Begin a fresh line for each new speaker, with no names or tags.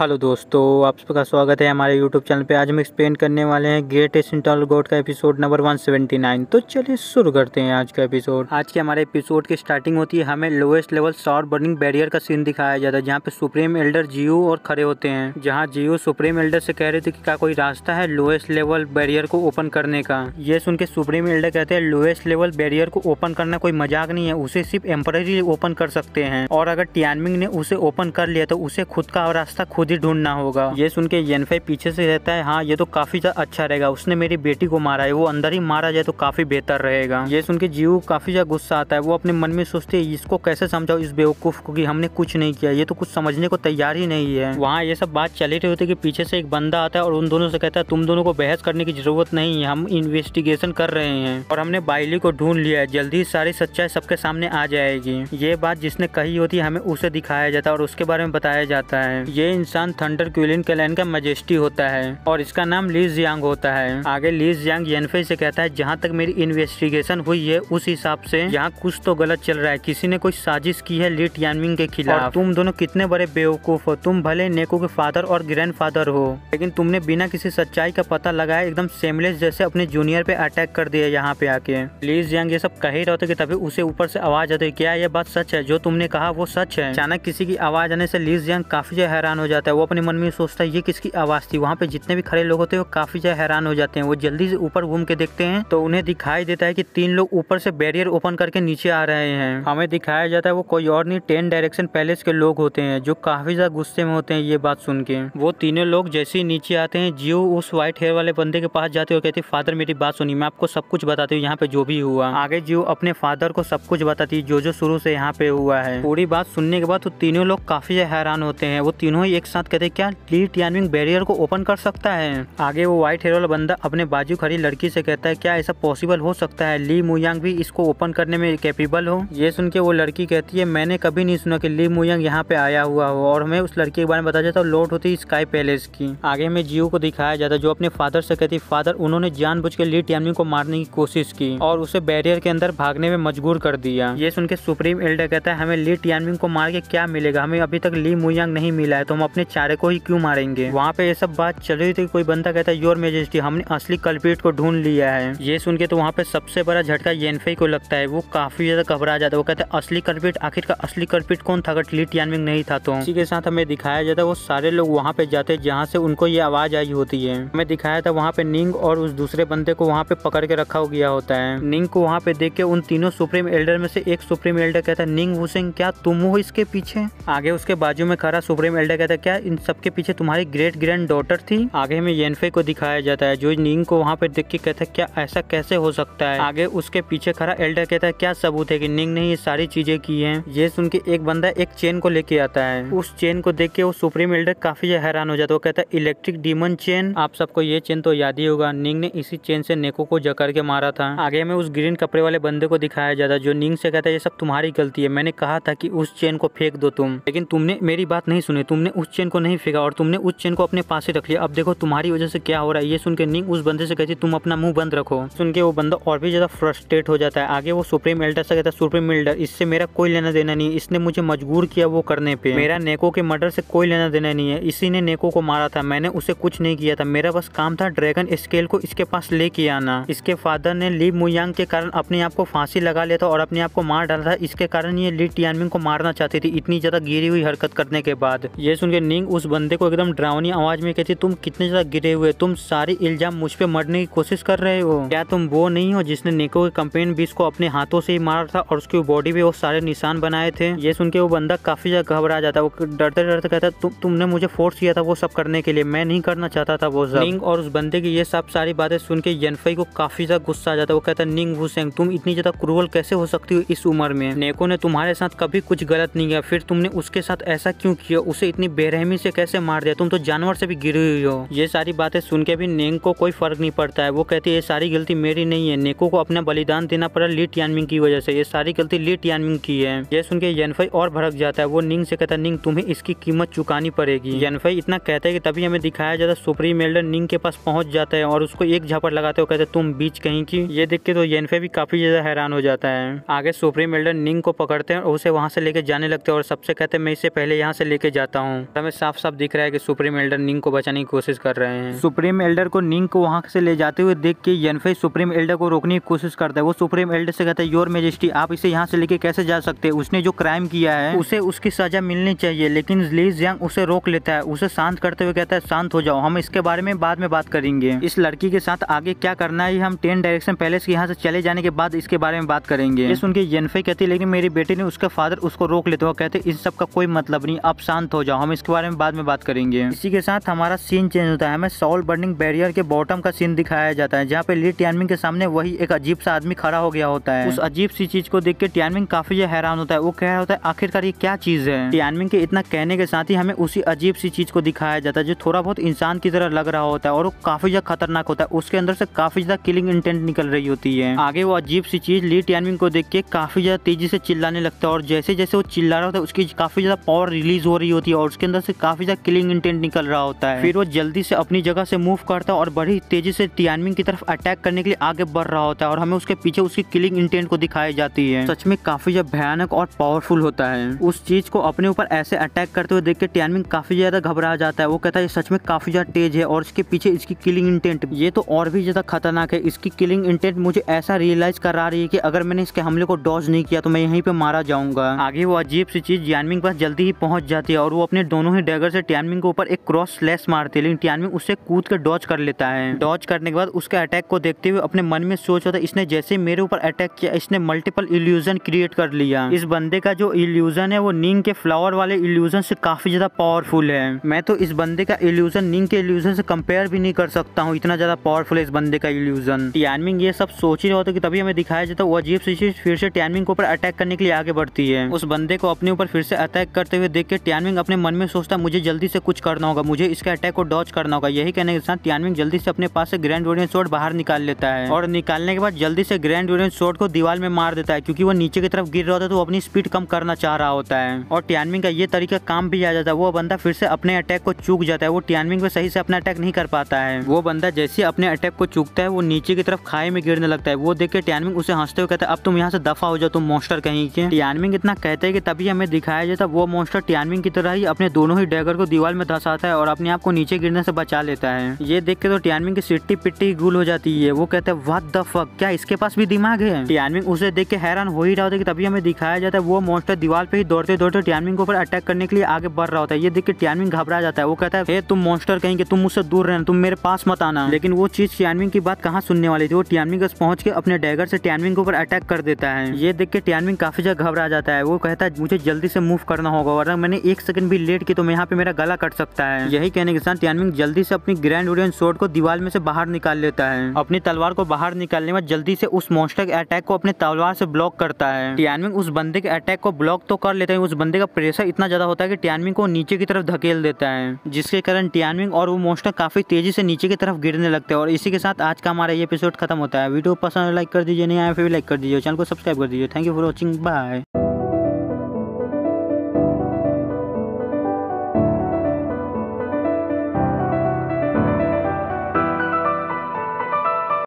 hello दोस्तों आप सबका स्वागत है हमारे यूट्यूब चैनल पे आज हम एक्सप्लेन करने वाले हैं गेट सेंट्रल गोड का एपिसोड नंबर 179 तो चलिए शुरू करते हैं आज का एपिसोड आज के हमारे एपिसोड की स्टार्टिंग होती है हमें lowest level short burning barrier का सीन दिखाया जाता है जहाँ पे सुप्रीम एल्डर जियो और खड़े होते हैं जहाँ जियो सुप्रीम एल्डर से कह रहे थे की क्या कोई रास्ता है लोएस्ट लेवल बैरियर को ओपन करने का ये सुन के सुप्रीम एल्डर कहते हैं लोएस्ट लेवल बैरियर को ओपन करना कोई मजाक नहीं है उसे सिर्फ एम्पररी ओपन कर सकते हैं और अगर टियानमिंग ने उसे ओपन कर लिया तो उसे खुद का रास्ता खुद खुद ही ढूंढना होगा ये सुन के येनफे पीछे से रहता है हाँ ये तो काफी अच्छा रहेगा उसने मेरी बेटी को मारा है वो अंदर ही मारा जाए तो काफी बेहतर रहेगा ये सुन के जीव काफी ज्यादा गुस्सा आता है वो अपने मन में सोचते है इसको कैसे समझाओ इस बेवकूफ को की हमने कुछ नहीं किया ये तो कुछ समझने को तैयार ही नहीं है वहाँ ये सब बात चली रही होती है कि पीछे से एक बंदा आता है और उन दोनों से कहता है तुम दोनों को बहस करने की जरूरत नहीं है हम इन्वेस्टिगेशन कर रहे हैं और हमने बाइली को ढूंढ लिया है जल्दी सारी सच्चाई सबके सामने आ जाएगी ये बात जिसने कही होती है हमें उसे दिखाया जाता है और उसके बारे में बताया जाता है ये इंसान निशान थंडर क्विलिन क्लैन का मजेस्टी होता है और इसका नाम लीज यांग होता है आगे लीज यांग येनफे से कहता है जहाँ तक मेरी इन्वेस्टिगेशन हुई है उस हिसाब से यहाँ कुछ तो गलत चल रहा है किसी ने कोई साजिश की है लीट टियानविंग के खिलाफ तुम दोनों कितने बड़े बेवकूफ हो तुम भले नेको के फादर और ग्रैंड फादर हो लेकिन तुमने बिना किसी सच्चाई का पता लगाया एकदम सेमलेस जैसे अपने जूनियर पे अटैक कर दिया यहाँ पे आके लीज यांग ये सब कह ही रहते कि तभी उसे ऊपर से आवाज आती क्या ये बात सच है जो तुमने कहा वो सच है अचानक किसी की आवाज आने से लीज यांग काफी हैरान हो जाता जाता है वो अपने मन में सोचता है ये किसकी आवाज़ थी वहाँ पे जितने भी खड़े लोग होते हैं वो काफ़ी ज़्यादा हैरान हो जाते हैं वो जल्दी से ऊपर घूम के देखते हैं तो उन्हें दिखाई देता है कि तीन लोग ऊपर से बैरियर ओपन करके नीचे आ रहे हैं हमें दिखाया जाता है वो कोई और नहीं टेन डायरेक्शन पैलेस के लोग होते हैं जो काफ़ी ज़्यादा गुस्से में होते हैं ये बात सुन के वो तीनों लोग जैसे ही नीचे आते हैं जियो उस व्हाइट हेयर वाले बंदे के पास जाते हुए कहते फादर मेरी बात सुनी मैं आपको सब कुछ बताती हूँ यहाँ पे जो भी हुआ आगे जियो अपने फादर को सब कुछ बताती जो जो शुरू से यहाँ पे हुआ है पूरी बात सुनने के बाद तो तीनों लोग काफ़ी हैरान होते हैं वो तीनों ही एक साथ कहते हैं क्या ली टियानविंग बैरियर को ओपन कर सकता है आगे वो व्हाइट हेयर वाला बंदा अपने बाजू खड़ी लड़की से कहता है क्या ऐसा पॉसिबल हो सकता है ली मुयांग भी इसको ओपन करने में कैपेबल हो ये सुन के वो लड़की कहती है मैंने कभी नहीं सुना की ली मुयांग यहाँ पे आया हुआ हो और हमें उस लड़की के बारे में बताया जाता है लोट होती स्काई पैलेस की आगे में जियो को दिखाया जाता है जो अपने फादर से कहती फादर उन्होंने जान के ली टियानविंग को मारने की कोशिश की और उसे बैरियर के अंदर भागने में मजबूर कर दिया ये सुन के सुप्रीम एल्डर कहता है हमें ली टियानविंग को मार के क्या मिलेगा हमें अभी तक ली मुयांग नहीं मिला है तो हम अपने अपने चारे को ही क्यों मारेंगे वहाँ पे ये सब बात चल रही थी कोई बंदा कहता है योर मेजेस्टी हमने असली कल्पीट को ढूंढ लिया है ये सुन के तो वहाँ पे सबसे बड़ा झटका येनफे को लगता है वो काफी ज्यादा घबरा जाता है वो कहते हैं असली कल्पीट आखिर का असली कल्पीट कौन था अगर टिलीट यानविंग नहीं था तो इसी के साथ हमें दिखाया जाता है वो सारे लोग वहाँ पे जाते हैं जहाँ से उनको ये आवाज आई होती है हमें दिखाया था वहाँ पे निंग और उस दूसरे बंदे को वहाँ पे पकड़ के रखा गया होता है निंग को वहाँ पे देख के उन तीनों सुप्रीम एल्डर में से एक सुप्रीम एल्डर कहता है निंग हुसैन क्या तुम हो इसके पीछे आगे उसके बाजू में खड़ा सुप्रीम एल्डर कहता है क्या इन सब के पीछे तुम्हारी ग्रेट ग्रैंड डॉटर थी आगे में येनफे को दिखाया जाता है जो निंग को वहाँ पर देख के कहता है क्या ऐसा कैसे हो सकता है आगे उसके पीछे खड़ा एल्डर कहता है क्या सबूत है की निंग ने ये सारी चीजें की है ये सुन के एक बंदा एक चेन को लेके आता है उस चेन को देख के वो सुप्रीम एल्डर काफी हैरान हो जाता है वो कहता है इलेक्ट्रिक डीमन चेन आप सबको ये चेन तो याद ही होगा निंग ने इसी चेन से नेको को जकड़ के मारा था आगे में उस ग्रीन कपड़े वाले बंदे को दिखाया जाता है जो निंग से कहता है ये सब तुम्हारी गलती है मैंने कहा था कि उस चेन को फेंक दो तुम लेकिन तुमने मेरी बात नहीं सुनी तुमने उस चेन को नहीं फेंका और तुमने उस चेन को अपने पास ही रख लिया अब देखो तुम्हारी वजह से क्या हो रहा है ये सुनकर निंग उस बंदे से कहती तुम अपना मुंह बंद रखो सुन के वो बंदा और भी ज़्यादा फ्रस्ट्रेट हो जाता है आगे वो सुप्रीम एल्डर से कहता है सुप्रीम एल्डर इससे मेरा कोई लेना देना नहीं इसने मुझे मजबूर किया वो करने पे मेरा नेको के मर्डर से कोई लेना देना नहीं है इसी ने नेको को मारा था मैंने उसे कुछ नहीं किया था मेरा बस काम था ड्रैगन स्केल को इसके पास लेके आना इसके फादर ने ली मुयांग के कारण अपने आप को फांसी लगा लिया था और अपने आप को मार डाला था इसके कारण ये ली टियानमिंग को मारना चाहती थी इतनी ज़्यादा गिरी हुई हरकत करने के बाद ये सुनकर निंग उस बंदे को एकदम ड्रावनी आवाज में कहती तुम कितने ज़्यादा गिरे हुए तुम सारी इल्ज़ाम मुझ पर मरने की कोशिश कर रहे हो क्या तुम वो नहीं हो जिसने निको के कंपेन बीस को अपने हाथों से ही मारा था और उसकी बॉडी पे वो सारे निशान बनाए थे ये सुन के वो बंदा काफ़ी ज़्यादा घबरा जाता वो डरते डरते कहता तु, तुमने मुझे फोर्स किया था वो सब करने के लिए मैं नहीं करना चाहता था वो सब निंग और उस बंदे की ये सब सारी बातें सुन के यनफई को काफ़ी ज़्यादा गुस्सा आ जाता वो कहता निंग हुसैंग तुम इतनी ज़्यादा क्रूवल कैसे हो सकती हो इस उम्र में नेको ने तुम्हारे साथ कभी कुछ गलत नहीं किया फिर तुमने उसके साथ ऐसा क्यों किया उसे इतनी बेरह बेरहमी से कैसे मार दिया तुम तो जानवर से भी गिरी हुई हो ये सारी बातें सुन के भी नेंग को कोई फर्क नहीं पड़ता है वो कहती है ये सारी गलती मेरी नहीं है नेको को अपना बलिदान देना पड़ा लीट यानमिंग की वजह से ये सारी गलती ली यानमिंग की है ये सुन के यनफई और भड़क जाता है वो निंग से कहता है निंग तुम्हें इसकी कीमत चुकानी पड़ेगी यनफई इतना कहते हैं कि तभी हमें दिखाया जाता है सुप्रीम एल्डर निंग के पास पहुंच जाता है और उसको एक झापड़ लगाते हुए कहते तुम बीच कहीं की ये देख के तो येनफे भी काफी ज्यादा हैरान हो जाता है आगे सुप्रीम एल्डर निंग को पकड़ते हैं और उसे वहां से लेके जाने लगते हैं और सबसे कहते हैं मैं इसे पहले यहाँ से लेके जाता हूँ हमें साफ साफ दिख रहा है कि सुप्रीम एल्डर निंग को बचाने की कोशिश कर रहे हैं सुप्रीम एल्डर को निंग को वहाँ से ले जाते हुए देख के यनफे सुप्रीम एल्डर को रोकने की कोशिश करता है वो सुप्रीम एल्डर से कहता है योर मेजेस्टी आप इसे यहाँ से लेके कैसे जा सकते हैं उसने जो क्राइम किया है उसे उसकी सजा मिलनी चाहिए लेकिन लीज यंग उसे रोक लेता है उसे शांत करते हुए कहता है शांत हो जाओ हम इसके बारे में बाद में बात करेंगे इस लड़की के साथ आगे क्या करना है हम टेन डायरेक्शन पैलेस के यहाँ से चले जाने के बाद इसके बारे में बात करेंगे ये सुनकर यनफे कहती है लेकिन मेरी बेटी ने उसका फादर उसको रोक लेते हुआ कहते हैं सब का कोई मतलब नहीं अब शांत हो जाओ हम इसके बारे में बाद में बात करेंगे इसी के साथ हमारा सीन चेंज होता है हमें सॉल बर्निंग बैरियर के बॉटम का सीन दिखाया जाता है जहाँ पे ली टियानमिंग के सामने वही एक अजीब सा आदमी खड़ा हो गया होता है उस अजीब सी चीज को देख के टियानमिंग काफी हैरान होता है वो कह रहा होता है आखिरकार ये क्या चीज है टियानमिंग के इतना कहने के साथ ही हमें उसी अजीब सी चीज को दिखाया जाता है जो थोड़ा बहुत इंसान की तरह लग रहा होता है और वो काफी ज्यादा खतरनाक होता है उसके अंदर से काफी ज्यादा किलिंग इंटेंट निकल रही होती है आगे वो अजीब सी चीज ली टियानमिंग को देख के काफी ज्यादा तेजी से चिल्लाने लगता है और जैसे जैसे वो चिल्ला रहा होता है उसकी काफी ज्यादा पावर रिलीज हो रही होती है और उसके अंदर अंदर से काफी ज्यादा किलिंग इंटेंट निकल रहा होता है फिर वो जल्दी से अपनी जगह से मूव करता है और बड़ी तेजी से टियानमिंग की तरफ अटैक करने के लिए आगे बढ़ रहा होता है और हमें उसके पीछे उसकी किलिंग इंटेंट को दिखाई जाती है सच में काफी ज्यादा भयानक और पावरफुल होता है उस चीज को अपने ऊपर ऐसे अटैक करते हुए देख के टियानमिंग काफी ज्यादा घबरा जाता है वो कहता है सच में काफी ज्यादा तेज है और इसके पीछे इसकी किलिंग इंटेंट ये तो और भी ज्यादा खतरनाक है इसकी किलिंग इंटेंट मुझे ऐसा रियलाइज करा रही है कि अगर मैंने इसके हमले को डॉज नहीं किया तो मैं यहीं पे मारा जाऊंगा आगे वो अजीब सी चीज जियानमिंग पास जल्दी ही पहुंच जाती है और वो अपने दोनों दोनों ही डैगर से टियानमिंग के ऊपर एक क्रॉस स्लैश मारते हैं लेकिन टियानमिंग उससे कूद कर डॉच कर लेता है डॉच करने के बाद उसके अटैक को देखते हुए अपने मन में सोच होता है इसने जैसे मेरे ऊपर अटैक किया इसने मल्टीपल इल्यूजन क्रिएट कर लिया इस बंदे का जो इल्यूजन है वो निंग के फ्लावर वाले इल्यूजन से काफी ज्यादा पावरफुल है मैं तो इस बंदे का इल्यूजन निंग के इल्यूजन से कंपेयर भी नहीं कर सकता हूँ इतना ज्यादा पावरफुल है इस बंदे का इल्यूजन टियानमिंग ये सब सोच ही रहा होता कि तभी हमें दिखाया जाता है वो अजीब सी चीज फिर से टियानमिंग के ऊपर अटैक करने के लिए आगे बढ़ती है उस बंदे को अपने ऊपर फिर से अटैक करते हुए देख के टियानमिंग अपने मन में सोच सोचता है मुझे जल्दी से कुछ करना होगा मुझे इसके अटैक को डॉच करना होगा यही कहने के साथ तियानविंग जल्दी से अपने पास से ग्रैंड वोरियन शोर्ड बाहर निकाल लेता है और निकालने के बाद जल्दी से ग्रैंड वोरियन शोर्ड को दीवार में मार देता है क्योंकि वो नीचे की तरफ गिर रहा होता है तो अपनी स्पीड कम करना चाह रहा होता है और टियानविंग का ये तरीका काम भी आ जाता है वो बंदा फिर से अपने अटैक को चूक जाता है वो टियानविंग पे सही से अपना अटैक नहीं कर पाता है वो बंदा जैसे अपने अटैक को चूकता है वो नीचे की तरफ खाई में गिरने लगता है वो देख के टियानविंग उसे हंसते हुए कहता है अब तुम यहाँ से दफा हो जाओ तुम मॉन्स्टर कहीं के टियानविंग इतना कहते हैं कि तभी हमें दिखाया जाता वो मॉन्स्टर टियानविंग की तरह ही अपने दोनों दोनों ही डैगर को दीवार में धंसाता है और अपने आप को नीचे गिरने से बचा लेता है ये देख के तो टियानमिंग की सिट्टी पिट्टी गुल हो जाती है वो कहते हैं वाद द फक क्या इसके पास भी दिमाग है टियानमिंग उसे देख के हैरान हो ही रहा होता है तभी हमें दिखाया जाता है वो मोस्टर दीवार पे ही दौड़ते दौड़ते टियानमिंग के ऊपर अटैक करने के लिए आगे बढ़ रहा होता है ये देख के टियानमिंग घबरा जाता है वो कहता है तुम मॉन्स्टर कहेंगे तुम मुझसे दूर रहना तुम मेरे पास मत आना लेकिन वो चीज टियानमिंग की बात कहाँ सुनने वाली थी वो टियानमिंग पहुंच के अपने डैगर से टियानमिंग के ऊपर अटैक कर देता है ये देख के टियानमिंग काफी ज्यादा घबरा जाता है वो कहता है मुझे जल्दी से मूव करना होगा वरना मैंने एक सेकंड भी लेट की तो तो मैं यहाँ पे मेरा गला कट सकता है यही कहने के साथ तियानमिंग जल्दी से अपनी ग्रैंड ओरियन शोर्ट को दीवार में से बाहर निकाल लेता है अपनी तलवार को बाहर निकालने में जल्दी से उस मोस्टर के अटैक को अपने तलवार से ब्लॉक करता है टियानमिंग उस बंदे के अटैक को ब्लॉक तो कर लेता है उस बंदे का प्रेशर इतना ज्यादा होता है की टियानमिंग को नीचे की तरफ धकेल देता है जिसके कारण टियानमिंग और वो मोस्टर काफी तेजी से नीचे की तरफ गिरने लगते हैं और इसी के साथ आज का हमारा ये एपिसोड खत्म होता है वीडियो पसंद लाइक कर दीजिए नहीं आया फिर लाइक कर दीजिए चैनल को सब्सक्राइब कर दीजिए thank you for watching bye